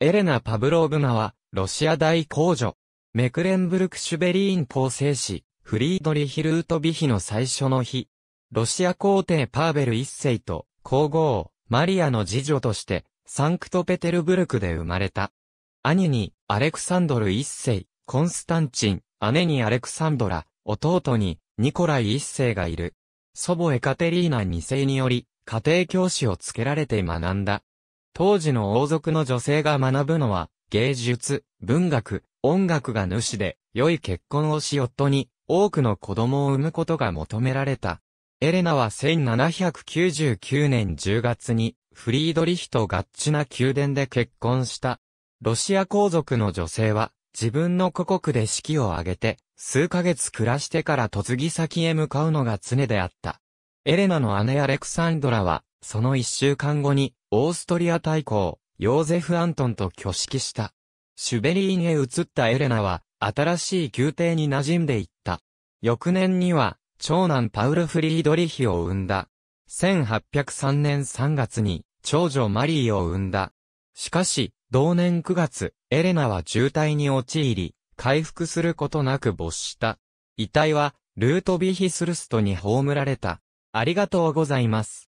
エレナ・パブローブナは、ロシア大公女。メクレンブルク・シュベリーン構成士、フリードリヒ・ルートビヒの最初の日。ロシア皇帝パーベル一世と、皇后、マリアの次女として、サンクトペテルブルクで生まれた。兄に、アレクサンドル一世、コンスタンチン、姉にアレクサンドラ、弟に、ニコライ一世がいる。祖母エカテリーナ二世により、家庭教師をつけられて学んだ。当時の王族の女性が学ぶのは、芸術、文学、音楽が主で、良い結婚をし夫に、多くの子供を産むことが求められた。エレナは1799年10月に、フリードリヒとガッチな宮殿で結婚した。ロシア皇族の女性は、自分の故国で式を挙げて、数ヶ月暮らしてから嫁ぎ先へ向かうのが常であった。エレナの姉アレクサンドラは、その一週間後に、オーストリア大公、ヨーゼフ・アントンと挙式した。シュベリーンへ移ったエレナは、新しい宮廷に馴染んでいった。翌年には、長男パウル・フリードリヒを生んだ。1803年3月に、長女マリーを生んだ。しかし、同年9月、エレナは渋滞に陥り、回復することなく没した。遺体は、ルートビヒスルストに葬られた。ありがとうございます。